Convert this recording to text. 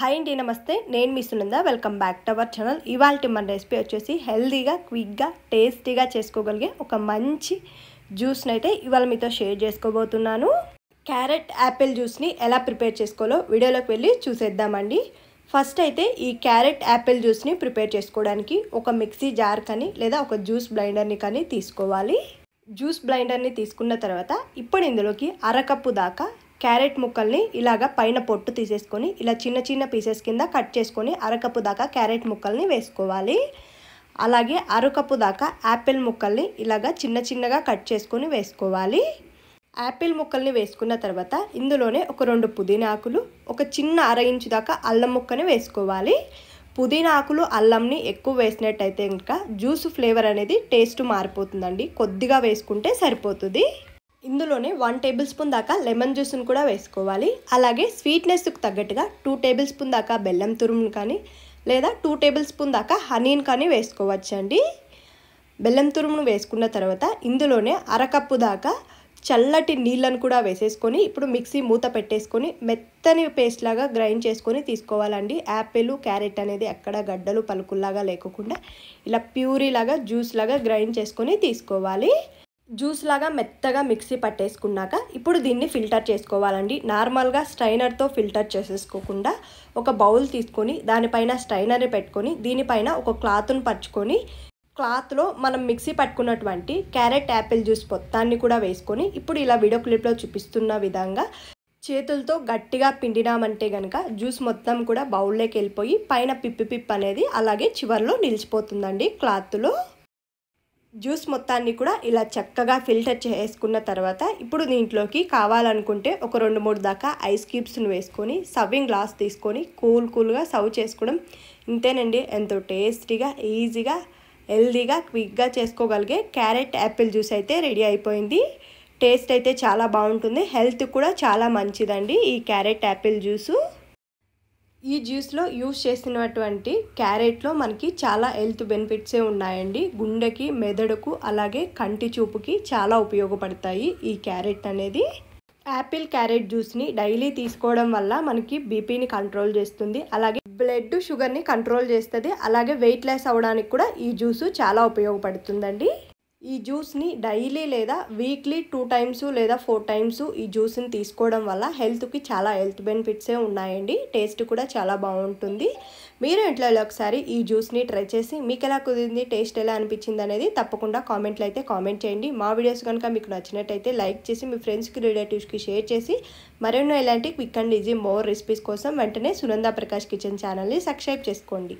hi అండి నమస్తే నేను మీ Sunanda welcome back to our channel ఇవాళ మన రెసిపీ వచ్చేసి హెల్తీగా క్విక్గా టేస్టీగా చేసుకోగలిగే ఒక మంచి జ్యూస్ని అయితే ఇవాళ మీతో షేర్ చేసుకోబోతున్నాను క్యారెట్ యాపిల్ జ్యూస్ని ఎలా ప్రిపేర్ చేసుకోవాలో వీడియోలోకి వెళ్ళి చూసేద్దామండి ఫస్ట్ అయితే ఈ క్యారెట్ యాపిల్ జ్యూస్ని ప్రిపేర్ చేసుకోవడానికి ఒక మిక్సీ జార్ కానీ లేదా ఒక జ్యూస్ బ్లైండర్ని కానీ తీసుకోవాలి జ్యూస్ బ్లైండర్ని తీసుకున్న తర్వాత ఇప్పుడు ఇందులోకి అరకప్పు దాకా క్యారెట్ ముక్కల్ని ఇలాగ పైన పొట్టు తీసేసుకొని ఇలా చిన్న చిన్న పీసెస్ కింద కట్ చేసుకొని అరకప్పు దాకా క్యారెట్ ముక్కల్ని వేసుకోవాలి అలాగే అరకప్పు దాకా యాపిల్ ముక్కల్ని ఇలాగ చిన్న చిన్నగా కట్ చేసుకొని వేసుకోవాలి యాపిల్ ముక్కల్ని వేసుకున్న తర్వాత ఇందులోనే ఒక రెండు పుదీనా ఆకులు ఒక చిన్న అర ఇంచు దాకా అల్లం ముక్కని వేసుకోవాలి పుదీనా ఆకులు అల్లంని ఎక్కువ వేసినట్టయితే ఇంకా జ్యూస్ ఫ్లేవర్ అనేది టేస్ట్ మారిపోతుందండి కొద్దిగా వేసుకుంటే సరిపోతుంది ఇందులోనే వన్ టేబుల్ స్పూన్ దాకా లెమన్ జ్యూస్ను కూడా వేసుకోవాలి అలాగే స్వీట్నెస్కు తగ్గట్టుగా టూ టేబుల్ స్పూన్ దాకా బెల్లం తురుమును కానీ లేదా టూ టేబుల్ స్పూన్ దాకా హనీని కానీ వేసుకోవచ్చండి బెల్లం తురుమును వేసుకున్న తర్వాత ఇందులోనే అరకప్పు దాకా చల్లటి నీళ్ళను కూడా వేసేసుకొని ఇప్పుడు మిక్సీ మూత పెట్టేసుకొని మెత్తని పేస్ట్ లాగా గ్రైండ్ చేసుకొని తీసుకోవాలండి యాపిల్ క్యారెట్ అనేది ఎక్కడ గడ్డలు పలుకుల్లాగా లేకుండా ఇలా ప్యూరీలాగా జ్యూస్ లాగా గ్రైండ్ చేసుకొని తీసుకోవాలి జ్యూస్ లాగా మెత్తగా మిక్సీ పట్టేసుకున్నాక ఇప్పుడు దీన్ని ఫిల్టర్ చేసుకోవాలండి నార్మల్గా స్ట్రైనర్తో ఫిల్టర్ చేసేసుకోకుండా ఒక బౌల్ తీసుకొని దానిపైన స్ట్రైనర్ని పెట్టుకొని దీనిపైన ఒక క్లాత్ను పరుచుకొని క్లాత్లో మనం మిక్సీ పట్టుకున్నటువంటి క్యారెట్ యాపిల్ జ్యూస్ మొత్తాన్ని కూడా వేసుకొని ఇప్పుడు ఇలా వీడియో క్లిప్లో చూపిస్తున్న విధంగా చేతులతో గట్టిగా పిండినామంటే కనుక జ్యూస్ మొత్తం కూడా బౌల్లోకి వెళ్ళిపోయి పైన పిప్పి పిప్ అనేది అలాగే చివరిలో నిలిచిపోతుందండి క్లాత్లో జ్యూస్ మొత్తాన్ని కూడా ఇలా చక్కగా ఫిల్టర్ చేసుకున్న తర్వాత ఇప్పుడు దీంట్లోకి కావాలనుకుంటే ఒక రెండు మూడు దాకా ఐస్ క్యూబ్స్ను వేసుకొని సవ్వింగ్ గ్లాస్ తీసుకొని కూల్ కూల్గా సర్వ్ చేసుకోవడం ఇంతేనండి ఎంతో టేస్టీగా ఈజీగా హెల్దీగా క్విక్గా చేసుకోగలిగే క్యారెట్ యాపిల్ జ్యూస్ అయితే రెడీ అయిపోయింది టేస్ట్ అయితే చాలా బాగుంటుంది హెల్త్ కూడా చాలా మంచిదండి ఈ క్యారెట్ యాపిల్ జ్యూసు ఈ జ్యూస్లో యూస్ చేసినటువంటి క్యారెట్లో మనకి చాలా హెల్త్ బెనిఫిట్సే ఉన్నాయండి గుండెకి మెదడుకు అలాగే కంటి చూపుకి చాలా ఉపయోగపడతాయి ఈ క్యారెట్ అనేది యాపిల్ క్యారెట్ జ్యూస్ని డైలీ తీసుకోవడం వల్ల మనకి బీపీని కంట్రోల్ చేస్తుంది అలాగే బ్లడ్ షుగర్ని కంట్రోల్ చేస్తుంది అలాగే వెయిట్ లెస్ అవ్వడానికి కూడా ఈ జ్యూస్ చాలా ఉపయోగపడుతుందండి ఈ జ్యూస్ని డైలీ లేదా వీక్లీ టూ టైమ్స్ లేదా ఫోర్ టైమ్స్ ఈ జ్యూస్ని తీసుకోవడం వల్ల హెల్త్కి చాలా హెల్త్ బెనిఫిట్సే ఉన్నాయండి టేస్ట్ కూడా చాలా బాగుంటుంది మీరు ఇంట్లో ఒకసారి ఈ జ్యూస్ని ట్రై చేసి మీకు ఎలా కుదిరింది టేస్ట్ ఎలా అనిపించింది అనేది తప్పకుండా కామెంట్లు అయితే కామెంట్ చేయండి మా వీడియోస్ కనుక మీకు నచ్చినట్టయితే లైక్ చేసి మీ ఫ్రెండ్స్కి రిలేటివ్స్కి షేర్ చేసి మరెన్నో ఇలాంటి quick and easy more recipes కోసం వెంటనే సునంద ప్రకాష్ కిచెన్ ఛానల్ని సబ్స్క్రైబ్ చేసుకోండి